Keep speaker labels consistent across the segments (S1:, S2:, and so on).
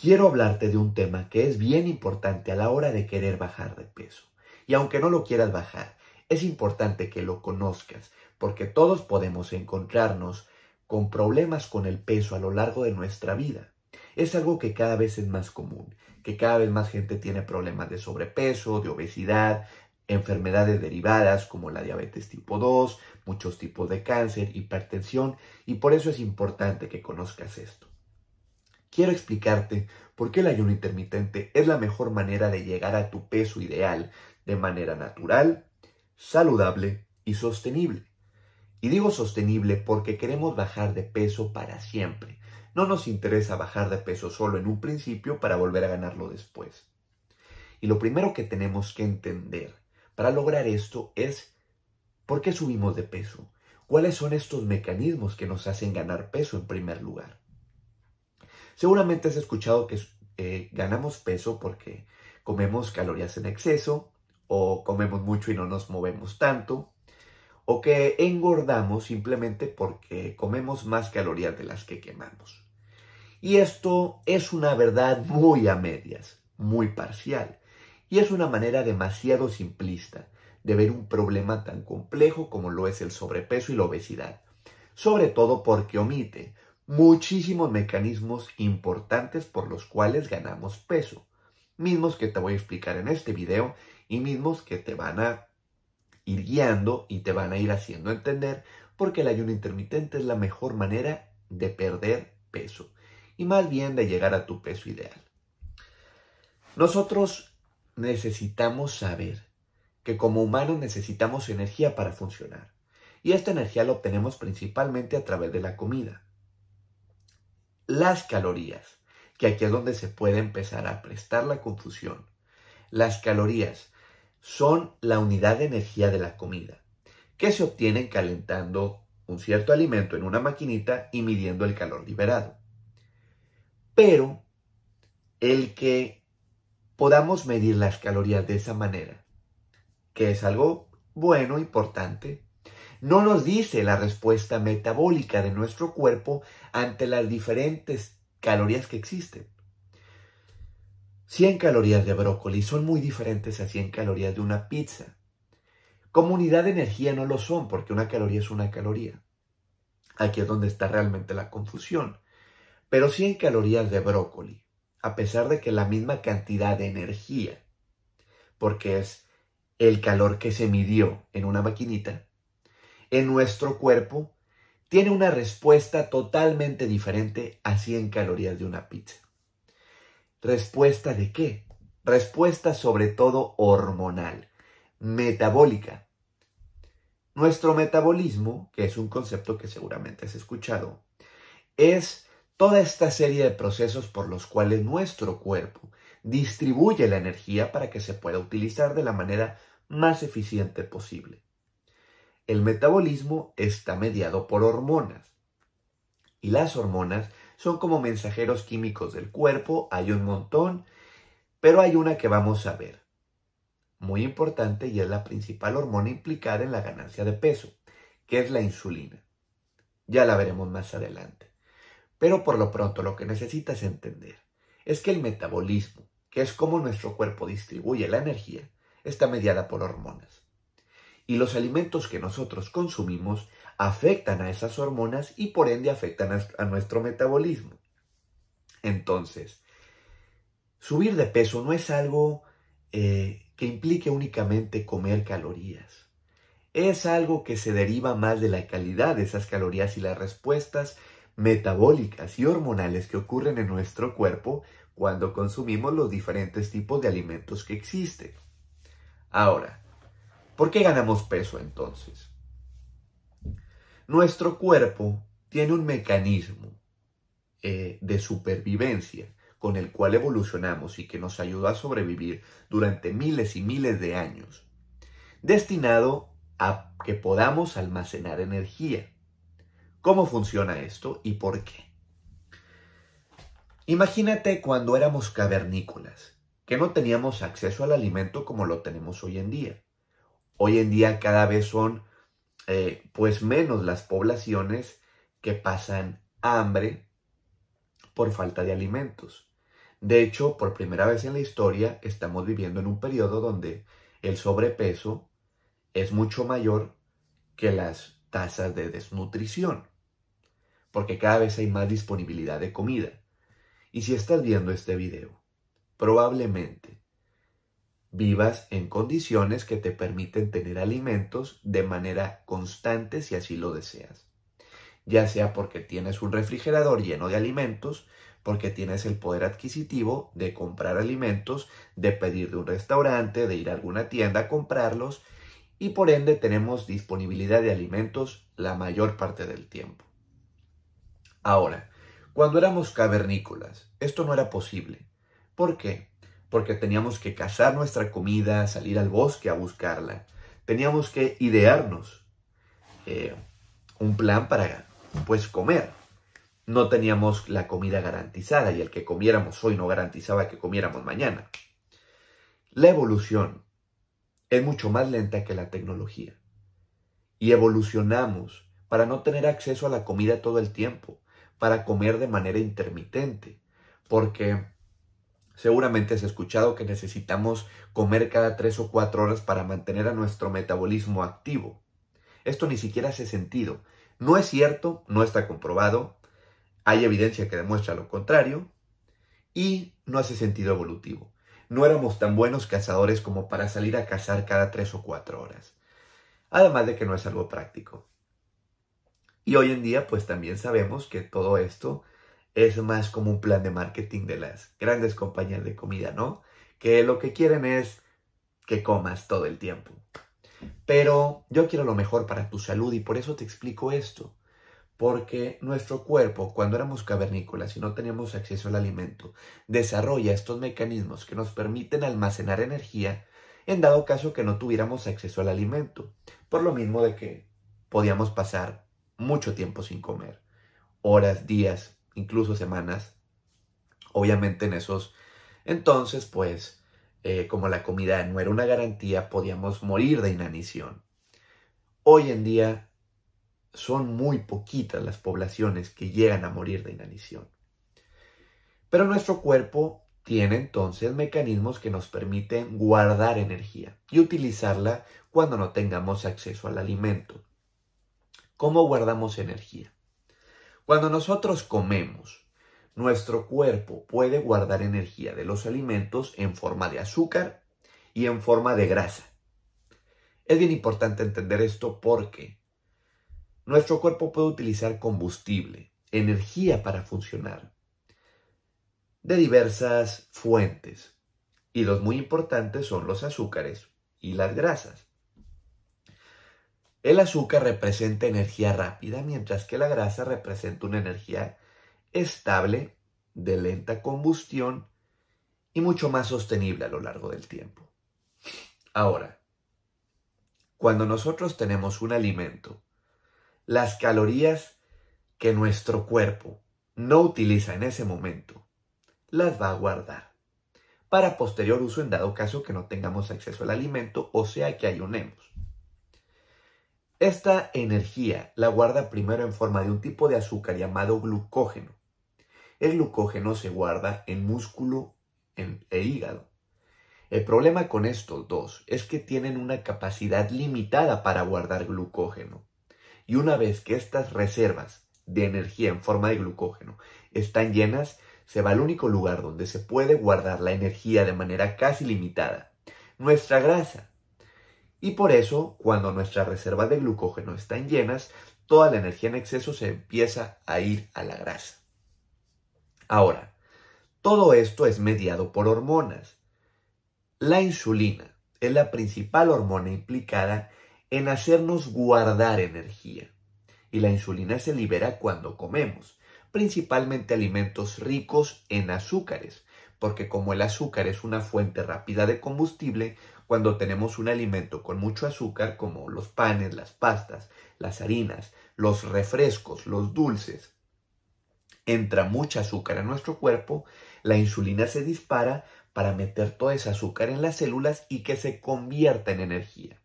S1: quiero hablarte de un tema que es bien importante a la hora de querer bajar de peso. Y aunque no lo quieras bajar, es importante que lo conozcas, porque todos podemos encontrarnos con problemas con el peso a lo largo de nuestra vida. Es algo que cada vez es más común, que cada vez más gente tiene problemas de sobrepeso, de obesidad, enfermedades derivadas como la diabetes tipo 2, muchos tipos de cáncer, hipertensión, y por eso es importante que conozcas esto. Quiero explicarte por qué el ayuno intermitente es la mejor manera de llegar a tu peso ideal de manera natural, saludable y sostenible. Y digo sostenible porque queremos bajar de peso para siempre. No nos interesa bajar de peso solo en un principio para volver a ganarlo después. Y lo primero que tenemos que entender para lograr esto es por qué subimos de peso. ¿Cuáles son estos mecanismos que nos hacen ganar peso en primer lugar? Seguramente has escuchado que eh, ganamos peso porque comemos calorías en exceso o comemos mucho y no nos movemos tanto o que engordamos simplemente porque comemos más calorías de las que quemamos. Y esto es una verdad muy a medias, muy parcial, y es una manera demasiado simplista de ver un problema tan complejo como lo es el sobrepeso y la obesidad, sobre todo porque omite muchísimos mecanismos importantes por los cuales ganamos peso, mismos que te voy a explicar en este video y mismos que te van a ir guiando y te van a ir haciendo entender porque el ayuno intermitente es la mejor manera de perder peso y más bien de llegar a tu peso ideal. Nosotros necesitamos saber que como humanos necesitamos energía para funcionar y esta energía la obtenemos principalmente a través de la comida las calorías, que aquí es donde se puede empezar a prestar la confusión. Las calorías son la unidad de energía de la comida, que se obtienen calentando un cierto alimento en una maquinita y midiendo el calor liberado. Pero el que podamos medir las calorías de esa manera, que es algo bueno, importante, no nos dice la respuesta metabólica de nuestro cuerpo ante las diferentes calorías que existen. 100 calorías de brócoli son muy diferentes a 100 calorías de una pizza. Como unidad de energía no lo son, porque una caloría es una caloría. Aquí es donde está realmente la confusión. Pero 100 calorías de brócoli, a pesar de que la misma cantidad de energía, porque es el calor que se midió en una maquinita, en nuestro cuerpo tiene una respuesta totalmente diferente a 100 calorías de una pizza. ¿Respuesta de qué? Respuesta sobre todo hormonal, metabólica. Nuestro metabolismo, que es un concepto que seguramente has escuchado, es toda esta serie de procesos por los cuales nuestro cuerpo distribuye la energía para que se pueda utilizar de la manera más eficiente posible. El metabolismo está mediado por hormonas. Y las hormonas son como mensajeros químicos del cuerpo, hay un montón, pero hay una que vamos a ver. Muy importante y es la principal hormona implicada en la ganancia de peso, que es la insulina. Ya la veremos más adelante. Pero por lo pronto lo que necesitas entender es que el metabolismo, que es como nuestro cuerpo distribuye la energía, está mediada por hormonas y los alimentos que nosotros consumimos afectan a esas hormonas y por ende afectan a, nuestro metabolismo. Entonces, subir de peso no es algo eh, que implique únicamente comer calorías. Es algo que se deriva más de la calidad de esas calorías y las respuestas metabólicas y hormonales que ocurren en nuestro cuerpo cuando consumimos los diferentes tipos de alimentos que existen. Ahora, ¿Por qué ganamos peso entonces? Nuestro cuerpo tiene un mecanismo eh, de supervivencia con el cual evolucionamos y que nos ayudó a sobrevivir durante miles y miles de años, destinado a que podamos almacenar energía. ¿Cómo funciona esto y por qué? Imagínate cuando éramos cavernícolas, que no teníamos acceso al alimento como lo tenemos hoy en día. Hoy en día cada vez son eh, pues menos las poblaciones que pasan hambre por falta de alimentos. De hecho, por primera vez en la historia estamos viviendo en un periodo donde el sobrepeso es mucho mayor que las tasas de desnutrición, porque cada vez hay más disponibilidad de comida. Y si estás viendo este video, probablemente vivas en condiciones que te permiten tener alimentos de manera constante si así lo deseas. Ya sea porque tienes un refrigerador lleno de alimentos, porque tienes el poder adquisitivo de comprar alimentos, de pedir de un restaurante, de ir a alguna tienda a comprarlos y por ende tenemos disponibilidad de alimentos la mayor parte del tiempo. Ahora, cuando éramos cavernícolas, esto no era posible. ¿Por qué? porque teníamos que cazar nuestra comida, salir al bosque a buscarla. Teníamos que idearnos eh, un plan para, pues, comer. No teníamos la comida garantizada y el que comiéramos hoy no garantizaba que comiéramos mañana. La evolución es mucho más lenta que la tecnología. Y evolucionamos para no tener acceso a la comida todo el tiempo, para comer de manera intermitente, porque Seguramente has escuchado que necesitamos comer cada tres o cuatro horas para mantener a nuestro metabolismo activo. Esto ni siquiera hace sentido. No es cierto, no está comprobado, hay evidencia que demuestra lo contrario y no hace sentido evolutivo. No éramos tan buenos cazadores como para salir a cazar cada tres o cuatro horas. Además de que no es algo práctico. Y hoy en día pues también sabemos que todo esto es más como un plan de marketing de las grandes compañías de comida, ¿no? Que lo que quieren es que comas todo el tiempo. Pero yo quiero lo mejor para tu salud y por eso te explico esto. Porque nuestro cuerpo, cuando éramos cavernícolas y no teníamos acceso al alimento, desarrolla estos mecanismos que nos permiten almacenar energía en dado caso que no tuviéramos acceso al alimento. Por lo mismo de que podíamos pasar mucho tiempo sin comer, horas, días, incluso semanas. Obviamente en esos entonces, pues, eh, como la comida no era una garantía, podíamos morir de inanición. Hoy en día son muy poquitas las poblaciones que llegan a morir de inanición. Pero nuestro cuerpo tiene entonces mecanismos que nos permiten guardar energía y utilizarla cuando no tengamos acceso al alimento. ¿Cómo guardamos energía? Cuando nosotros comemos, nuestro cuerpo puede guardar energía de los alimentos en forma de azúcar y en forma de grasa. Es bien importante entender esto porque nuestro cuerpo puede utilizar combustible, energía para funcionar, de diversas fuentes. Y los muy importantes son los azúcares y las grasas. El azúcar representa energía rápida, mientras que la grasa representa una energía estable, de lenta combustión y mucho más sostenible a lo largo del tiempo. Ahora, cuando nosotros tenemos un alimento, las calorías que nuestro cuerpo no utiliza en ese momento, las va a guardar para posterior uso en dado caso que no tengamos acceso al alimento o sea que ayunemos. Esta energía la guarda primero en forma de un tipo de azúcar llamado glucógeno. El glucógeno se guarda en músculo en, e hígado. El problema con estos dos es que tienen una capacidad limitada para guardar glucógeno. Y una vez que estas reservas de energía en forma de glucógeno están llenas, se va al único lugar donde se puede guardar la energía de manera casi limitada, nuestra grasa. Y por eso, cuando nuestra reserva de glucógeno están llenas, toda la energía en exceso se empieza a ir a la grasa. Ahora, todo esto es mediado por hormonas. La insulina es la principal hormona implicada en hacernos guardar energía. Y la insulina se libera cuando comemos, principalmente alimentos ricos en azúcares, porque como el azúcar es una fuente rápida de combustible, cuando tenemos un alimento con mucho azúcar como los panes, las pastas, las harinas, los refrescos, los dulces. Entra mucha azúcar a nuestro cuerpo, la insulina se dispara para meter todo ese azúcar en las células y que se convierta en energía.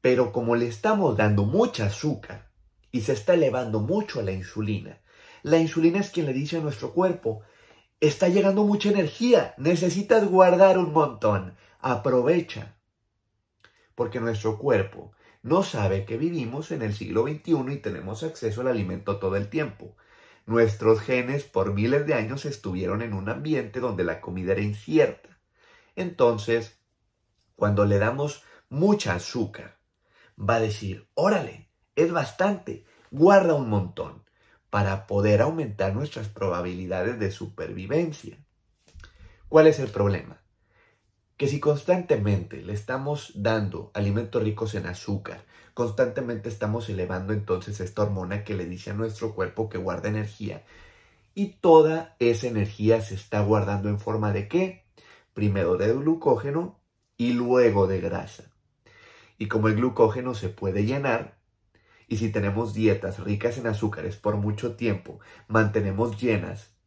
S1: Pero como le estamos dando mucha azúcar y se está elevando mucho a la insulina, la insulina es quien le dice a nuestro cuerpo, está llegando mucha energía, necesitas guardar un montón, Aprovecha, porque nuestro cuerpo no sabe que vivimos en el siglo XXI y tenemos acceso al alimento todo el tiempo. Nuestros genes por miles de años estuvieron en un ambiente donde la comida era incierta. Entonces, cuando le damos mucha azúcar, va a decir, órale, es bastante, guarda un montón, para poder aumentar nuestras probabilidades de supervivencia. ¿Cuál es el problema? que si constantemente le estamos dando alimentos ricos en azúcar, constantemente estamos elevando entonces esta hormona que le dice a nuestro cuerpo que guarda energía, y toda esa energía se está guardando en forma de qué? Primero de glucógeno y luego de grasa. Y como el glucógeno se puede llenar, y si tenemos dietas ricas en azúcares por mucho tiempo, mantenemos llenas